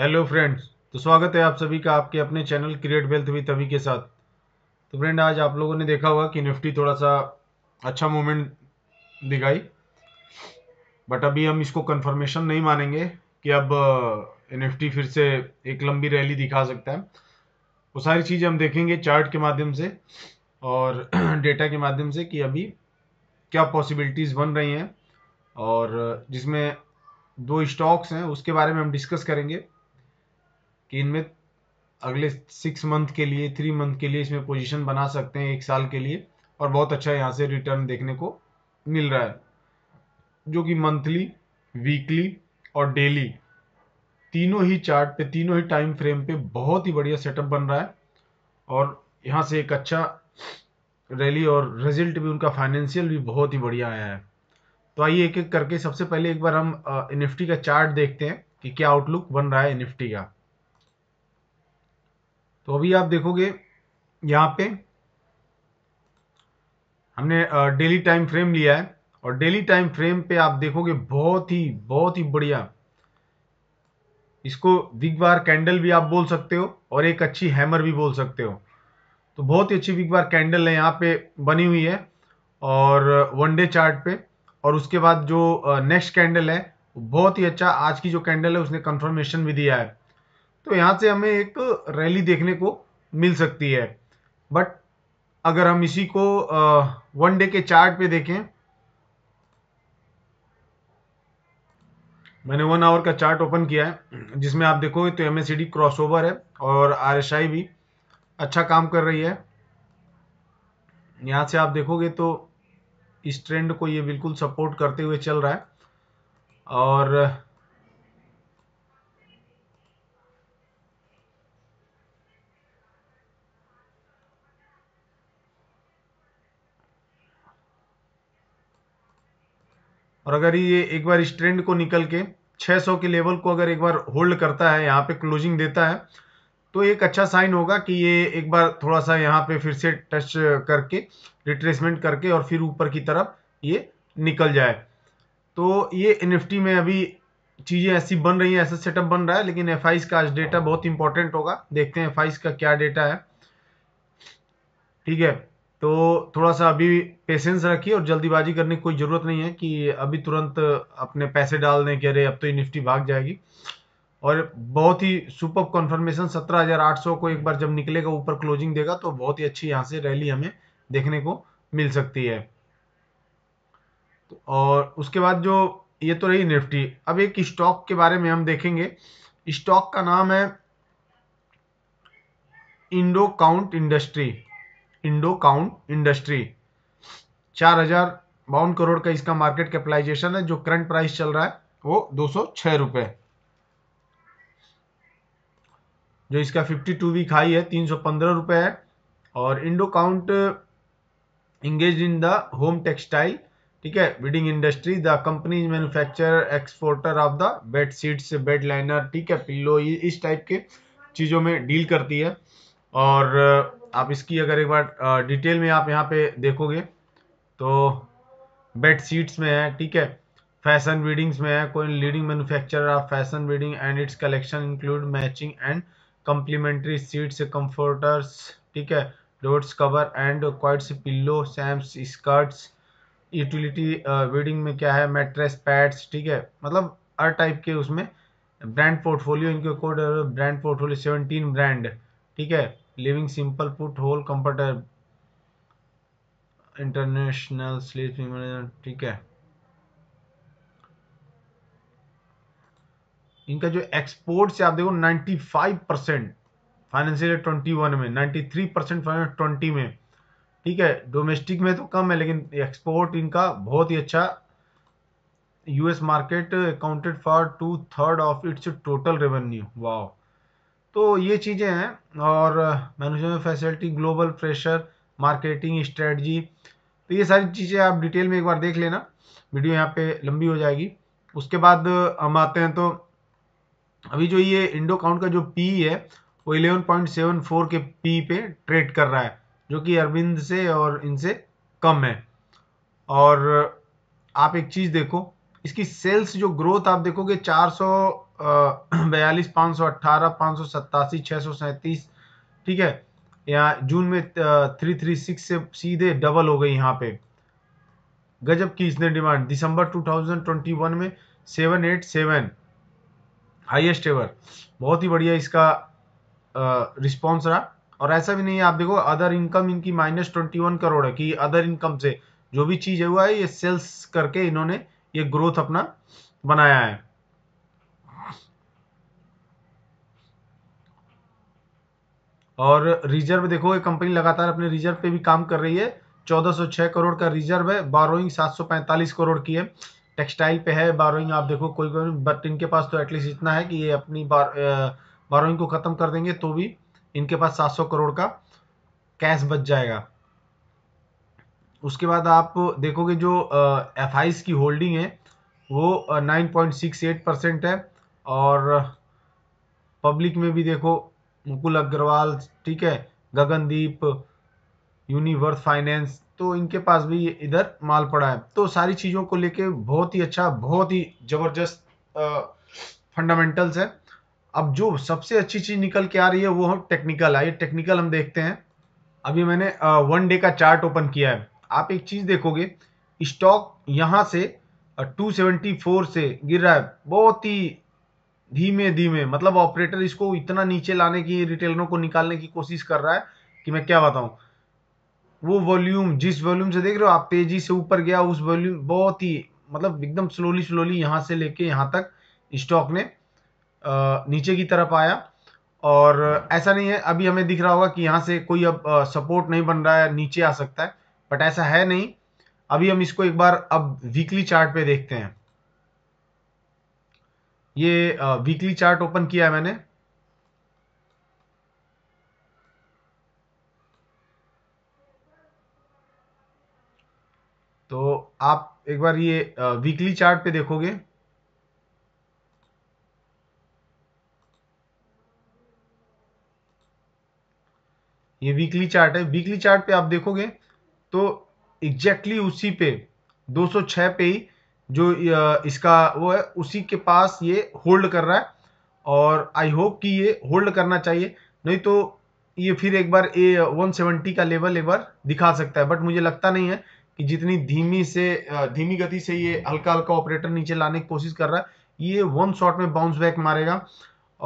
hello friends तो स्वागत है आप सभी का आपके अपने चैनल क्रिएट वेल्थ भी तभी के साथ तो फ्रेंड आज आप लोगों ने देखा होगा कि निफ्टी थोड़ा सा अच्छा मोमेंट दिखाई बट अभी हम इसको कंफर्मेशन नहीं मानेंगे कि अब निफ्टी फिर से एक लंबी रैली दिखा सकता है वो सारी चीज़ें हम देखेंगे चार्ट के माध्यम से और डेटा के माध्यम से कि अभी क्या पॉसिबिलिटीज़ बन रही हैं और जिसमें दो स्टॉक्स हैं उसके बारे में हम डिस्कस करेंगे कि इनमें अगले सिक्स मंथ के लिए थ्री मंथ के लिए इसमें पोजीशन बना सकते हैं एक साल के लिए और बहुत अच्छा यहाँ से रिटर्न देखने को मिल रहा है जो कि मंथली वीकली और डेली तीनों ही चार्ट पे तीनों ही टाइम फ्रेम पे बहुत ही बढ़िया सेटअप बन रहा है और यहाँ से एक अच्छा रैली और रिजल्ट भी उनका फाइनेंशियल भी बहुत ही बढ़िया आया है तो आइए एक एक करके सबसे पहले एक बार हम एन का चार्ट देखते हैं कि क्या आउटलुक बन रहा है एन का तो अभी आप देखोगे यहाँ पे हमने डेली टाइम फ्रेम लिया है और डेली टाइम फ्रेम पे आप देखोगे बहुत ही बहुत ही बढ़िया इसको बिग बार कैंडल भी आप बोल सकते हो और एक अच्छी हैमर भी बोल सकते हो तो बहुत ही अच्छी बिग बार कैंडल है यहाँ पे बनी हुई है और वन डे चार्ट पे और उसके बाद जो नेक्स्ट कैंडल है बहुत ही अच्छा आज की जो कैंडल है उसने कंफर्मेशन भी दिया है तो यहाँ से हमें एक रैली देखने को मिल सकती है बट अगर हम इसी को वन डे के चार्ट पे देखें मैंने वन आवर का चार्ट ओपन किया है जिसमें आप देखोगे तो एम क्रॉसओवर है और आर भी अच्छा काम कर रही है यहाँ से आप देखोगे तो इस ट्रेंड को ये बिल्कुल सपोर्ट करते हुए चल रहा है और और अगर ये एक बार इस ट्रेंड को निकल के 600 के लेवल को अगर एक बार होल्ड करता है यहाँ पे क्लोजिंग देता है तो एक अच्छा साइन होगा कि ये एक बार थोड़ा सा यहाँ पे फिर से टच करके रिट्रेसमेंट करके और फिर ऊपर की तरफ ये निकल जाए तो ये एन में अभी चीज़ें ऐसी बन रही हैं ऐसा सेटअप बन रहा है लेकिन एफ का आज डेटा बहुत इंपॉर्टेंट होगा देखते हैं एफ का क्या डेटा है ठीक है तो थोड़ा सा अभी पेशेंस रखिए और जल्दीबाजी करने की कोई ज़रूरत नहीं है कि अभी तुरंत अपने पैसे डाल दें कि अरे अब तो ये निफ्टी भाग जाएगी और बहुत ही सुपर कॉन्फर्मेशन 17,800 को एक बार जब निकलेगा ऊपर क्लोजिंग देगा तो बहुत ही अच्छी यहाँ से रैली हमें देखने को मिल सकती है और उसके बाद जो ये तो रही निफ्टी अब एक स्टॉक के बारे में हम देखेंगे स्टॉक का नाम है Indo Count industry Indo Count industry चार हजार बावन करोड़ का इसका मार्केट कैपिटलाइजेशन है जो करंट प्राइस चल रहा है वो दो सौ छह रुपए जो इसका 52 वीक हाई है तीन सौ पंद्रह रुपए है और Indo Count engage in the home textile ठीक है bedding industry the company manufacture exporter of the bed sheets bed liner ठीक है पिल्लो इस टाइप के चीज़ों में डील करती है और आप इसकी अगर एक बार डिटेल में आप यहाँ पे देखोगे तो बेड शीट्स में है ठीक है फैशन रीडिंग्स में है कोई leading manufacturer of fashion bedding and its collection include matching and complementary sheets comforters ठीक है doors cover and quilts pillow shams skirts utility bedding में क्या है मेट्रेस पैड्स ठीक है मतलब हर टाइप के उसमें ब्रांड पोर्टफोलियो इनके code brand portfolio seventeen brand ठीक है living simple put whole comfortable international sleep ठीक है इनका जो एक्सपोर्ट से आप देखो 95 परसेंट फाइनेंशियल ट्वेंटी वन में 93 परसेंट फाइनेंस ट्वेंटी में ठीक है डोमेस्टिक में तो कम है लेकिन एक्सपोर्ट इनका बहुत ही अच्छा US market accounted for two third of its total revenue wow तो ये चीज़ें हैं और management facility global pressure marketing strategy तो ये सारी चीज़ें आप डिटेल में एक बार देख लेना वीडियो यहाँ पे लंबी हो जाएगी उसके बाद हम आते हैं तो अभी जो ये इंडो काउंट का जो पी है वो 11.74 के पी पे ट्रेड कर रहा है जो कि अरविंद से और इनसे कम है और आप एक चीज़ देखो इसकी सेल्स जो ग्रोथ आप देखोगे चार सौ बयालीस सौ सौ ठीक है यहाँ जून में थ्री थ्री सिक्स से सीधे डबल हो गई यहाँ पे गजब की इसने डिमांड दिसंबर 2021 में seven eight seven highest ever बहुत ही बढ़िया इसका रिस्पॉन्स रहा और ऐसा भी नहीं है आप देखो अदर इनकम इनकी माइनस ट्वेंटी वन करोड़ है कि अदर इनकम से जो भी चीज़ हुआ है ये सेल्स करके इन्होंने ये ग्रोथ अपना बनाया है और रिजर्व देखो ये कंपनी लगातार अपने रिजर्व पे भी काम कर रही है 1406 करोड़ का रिजर्व है बारोइंग 745 करोड़ की है टेक्सटाइल पे है बारोइंग आप देखो कोई बट इनके पास तो एटलीस्ट इतना है कि ये अपनी बार बारोइंग को ख़त्म कर देंगे तो भी इनके पास 700 करोड़ का कैश बच जाएगा उसके बाद आप देखोगे जो एफ की होल्डिंग है वो nine point six eight percent है और पब्लिक में भी देखो मुकुल अग्रवाल ठीक है गगनदीप यूनिवर्स फाइनेंस तो इनके पास भी इधर माल पड़ा है तो सारी चीज़ों को लेके बहुत ही अच्छा बहुत ही ज़बरदस्त फंडामेंटल्स है अब जो सबसे अच्छी चीज़ निकल के आ रही है वो हम टेक्निकल है ये टेक्निकल हम देखते हैं अभी मैंने वन डे का चार्ट ओपन किया है आप एक चीज़ देखोगे स्टॉक यहाँ से 274 से गिर रहा है बहुत ही धीमे धीमे मतलब ऑपरेटर इसको इतना नीचे लाने की रिटेलरों को निकालने की कोशिश कर रहा है कि मैं क्या बताऊँ वो वॉल्यूम जिस वॉल्यूम से देख रहे हो आप तेजी से ऊपर गया उस वॉल्यूम बहुत ही मतलब एकदम स्लोली स्लोली यहाँ से लेके यहाँ तक स्टॉक ने नीचे की तरफ आया और ऐसा नहीं है अभी हमें दिख रहा होगा कि यहाँ से कोई अब सपोर्ट नहीं बन रहा है नीचे आ सकता है बट ऐसा है नहीं अभी हम इसको एक बार अब वीकली चार्ट पे देखते हैं ये वीकली चार्ट ओपन किया है मैंने तो आप एक बार ये वीकली चार्ट पे देखोगे ये वीकली चार्ट है वीकली चार्ट पे आप देखोगे तो एग्जैक्टली exactly उसी पे 206 पे ही जो इसका वो है उसी के पास ये होल्ड कर रहा है और आई होप कि ये होल्ड करना चाहिए नहीं तो ये फिर एक बार ए 170 का लेवल एक बार दिखा सकता है बट मुझे लगता नहीं है कि जितनी धीमी से धीमी गति से ये हल्का हल्का ऑपरेटर नीचे लाने की कोशिश कर रहा है ये वन शॉट में बाउंस बैक मारेगा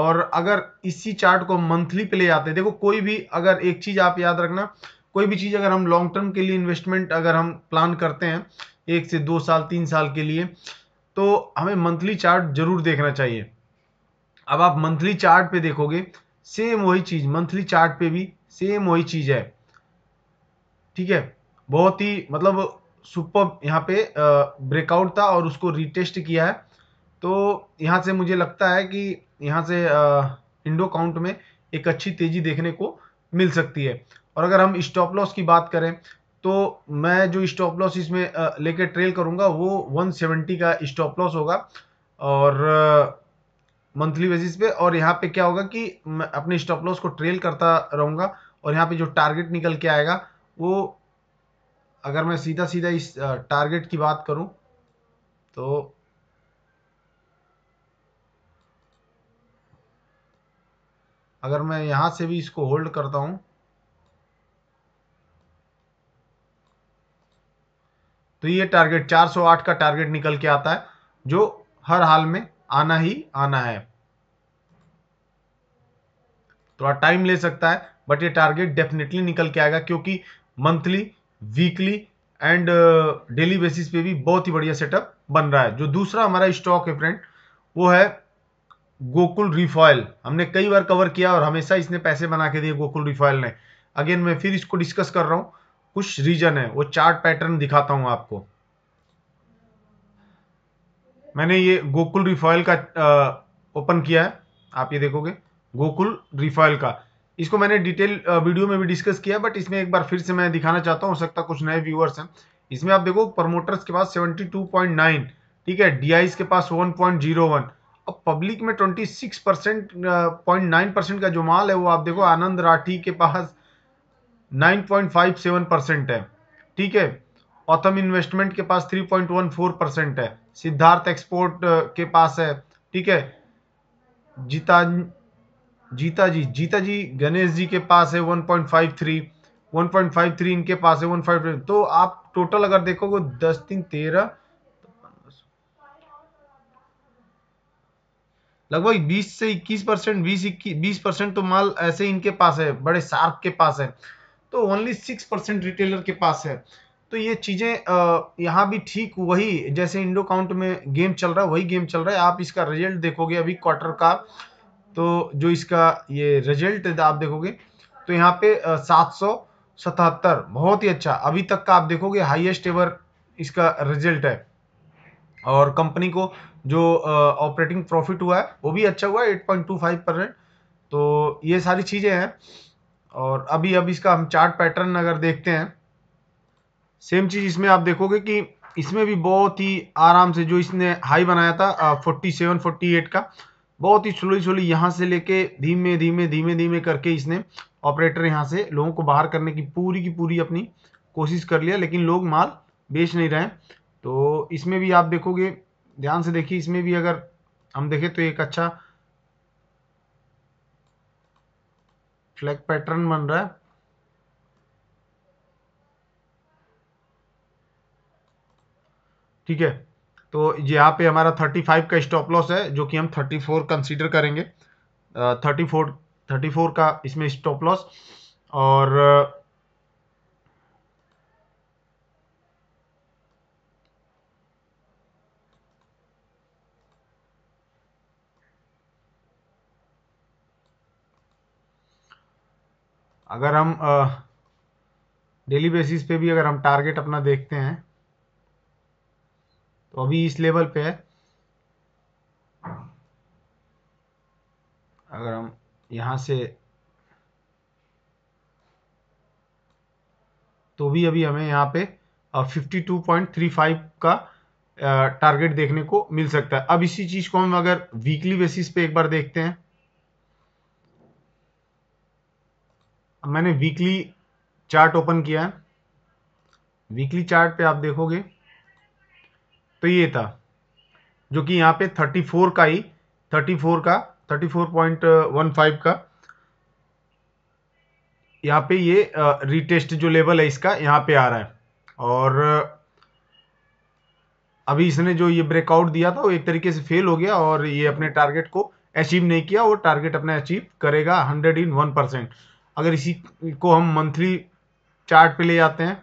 और अगर इसी चार्ट को मंथली पे ले जाते देखो कोई भी अगर एक चीज़ आप याद रखना कोई भी चीज़ अगर हम लॉन्ग टर्म के लिए इन्वेस्टमेंट अगर हम प्लान करते हैं एक से दो साल तीन साल के लिए तो हमें मंथली चार्ट जरूर देखना चाहिए अब आप मंथली चार्ट पे देखोगे सेम वही चीज़ मंथली चार्ट पे भी सेम वही चीज़ है ठीक है बहुत ही मतलब सुपर यहाँ पे ब्रेकआउट था और उसको रिटेस्ट किया है तो यहाँ से मुझे लगता है कि यहाँ से इंडो काउंट में एक अच्छी तेज़ी देखने को मिल सकती है और अगर हम स्टॉप लॉस की बात करें तो मैं जो स्टॉप लॉस इसमें लेके ट्रेल करूँगा वो 170 का स्टॉप लॉस होगा और मंथली बेसिस पे और यहाँ पे क्या होगा कि मैं अपने स्टॉप लॉस को ट्रेल करता रहूँगा और यहाँ पे जो टारगेट निकल के आएगा वो अगर मैं सीधा सीधा इस टारगेट की बात करूं तो अगर मैं यहाँ से भी इसको होल्ड करता हूँ तो ये टारगेट 408 का टारगेट निकल के आता है जो हर हाल में आना ही आना है थोड़ा तो टाइम ले सकता है बट ये टारगेट डेफिनेटली निकल के आएगा क्योंकि monthly weekly and daily basis पे भी बहुत ही बढ़िया सेटअप बन रहा है जो दूसरा हमारा स्टॉक है फ्रेंड वो है गोकुल रिफॉयल हमने कई बार कवर किया और हमेशा इसने पैसे बना के दिए गोकुल रिफॉयल ने अगेन मैं फिर इसको डिस्कस कर रहा हूँ कुछ रीजन है वो चार्ट पैटर्न दिखाता हूं आपको मैंने ये गोकुल रिफॉयल का ओपन किया है आप ये देखोगे गोकुल रिफॉयल का इसको मैंने डिटेल वीडियो में भी डिस्कस किया बट इसमें एक बार फिर से मैं दिखाना चाहता हूँ हो सकता कुछ नए व्यूअर्स हैं इसमें आप देखो प्रमोटर्स के पास 72.9 ठीक है डी के पास 1.01 अब पब्लिक में 26 परसेंट पॉइंट नाइन परसेंट का जो माल है वो आप देखो आनंद राठी के पास 9.57 परसेंट है ठीक है ऑथम इन्वेस्टमेंट के पास 3.14 परसेंट है सिद्धार्थ एक्सपोर्ट के पास है ठीक है जीता जीता जी जीता जी गणेश जी के पास है 1.53 1.53 इनके पास है 1.5 तो आप टोटल अगर देखोगे दस तीन तेरह लगभग 20 से 21 परसेंट बीस इक्कीस बीस परसेंट तो माल ऐसे इनके पास है बड़े सार्क के पास है तो ओनली सिक्स परसेंट रिटेलर के पास है तो ये चीज़ें यहाँ भी ठीक वही जैसे इंडो काउंट में गेम चल रहा है वही गेम चल रहा है आप इसका रिजल्ट देखोगे अभी क्वार्टर का तो जो इसका ये रिजल्ट आप देखोगे तो यहाँ पे सात सौ सतहत्तर बहुत ही अच्छा अभी तक का आप देखोगे हाईएस्ट एवर इसका रिजल्ट है और कंपनी को जो ऑपरेटिंग प्रॉफिट हुआ है वो भी अच्छा हुआ है eight point two five percent तो ये सारी चीज़ें हैं और अभी अब इसका हम चार्ट पैटर्न अगर देखते हैं सेम चीज़ इसमें आप देखोगे कि इसमें भी बहुत ही आराम से जो इसने हाई बनाया था फोर्टी सेवन फोर्टी एट का बहुत ही स्लोली स्लोली यहाँ से लेके धीमे धीमे धीमे धीमे करके इसने ऑपरेटर यहाँ से लोगों को बाहर करने की पूरी की पूरी अपनी कोशिश कर लिया लेकिन लोग माल बेच नहीं रहे तो इसमें भी आप देखोगे ध्यान से देखिए इसमें भी अगर हम देखें तो एक अच्छा फ्लैग पैटर्न बन रहा है ठीक है तो यहाँ पे हमारा 35 का स्टॉप लॉस है जो कि हम 34 कंसीडर करेंगे uh, 34 34 का इसमें स्टॉप लॉस और uh, अगर हम डेली बेसिस पे भी अगर हम टारगेट अपना देखते हैं तो अभी इस लेवल पे है अगर हम यहाँ से तो भी अभी हमें यहाँ पे 52.35 का टारगेट देखने को मिल सकता है अब इसी चीज़ को हम अगर वीकली बेसिस पे एक बार देखते हैं मैंने वीकली चार्ट ओपन किया है वीकली चार्ट पे आप देखोगे तो ये था जो कि यहाँ पे 34 का ही 34 का 34.15 का यहाँ पे ये रीटेस्ट जो लेवल है इसका यहाँ पे आ रहा है और अभी इसने जो ये ब्रेकआउट दिया था वो एक तरीके से फेल हो गया और ये अपने टारगेट को अचीव नहीं किया वो टारगेट अपना अचीव करेगा हंड्रेड इन वन परसेंट अगर इसी को हम मंथली चार्ट पे ले जाते हैं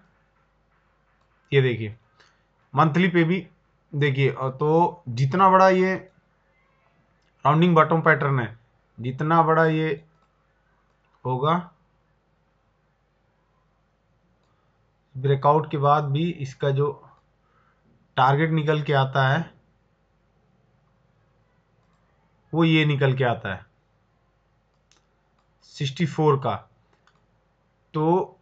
ये देखिए मंथली पे भी देखिए तो जितना बड़ा ये राउंडिंग बॉटम पैटर्न है जितना बड़ा ये होगा ब्रेकआउट के बाद भी इसका जो टारगेट निकल के आता है वो ये निकल के आता है 64 का तो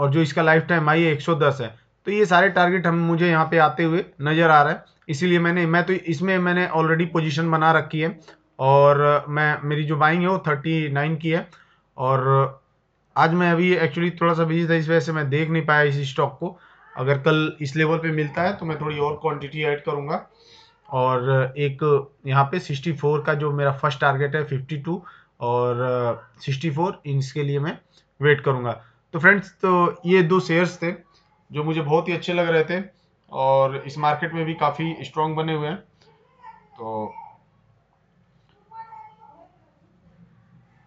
और जो इसका लाइफ टाइम आई है एक है तो ये सारे टारगेट हम मुझे यहाँ पे आते हुए नज़र आ रहा है इसीलिए मैंने मैं तो इसमें मैंने ऑलरेडी पोजीशन बना रखी है और मैं मेरी जो बाइंग है वो थर्टी नाइन की है और आज मैं अभी एक्चुअली थोड़ा सा बिजी था इस वजह से मैं देख नहीं पाया इस स्टॉक को अगर कल इस लेवल पे मिलता है तो मैं थोड़ी और क्वांटिटी ऐड करूँगा और एक यहाँ पे सिक्सटी का जो मेरा फर्स्ट टारगेट है फिफ्टी और सिक्सटी इनके लिए मैं वेट करूंगा तो फ्रेंड्स तो ये दो शेयर्स थे जो मुझे बहुत ही अच्छे लग रहे थे और इस मार्केट में भी काफ़ी स्ट्रांग बने हुए हैं तो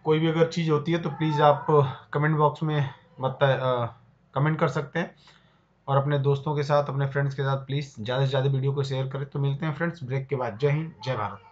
कोई भी अगर चीज़ होती है तो प्लीज़ आप कमेंट बॉक्स में मत कमेंट कर सकते हैं और अपने दोस्तों के साथ अपने फ्रेंड्स के साथ प्लीज़ ज़्यादा से ज़्यादा वीडियो को शेयर करें तो मिलते हैं फ्रेंड्स ब्रेक के बाद जय हिंद जय भारत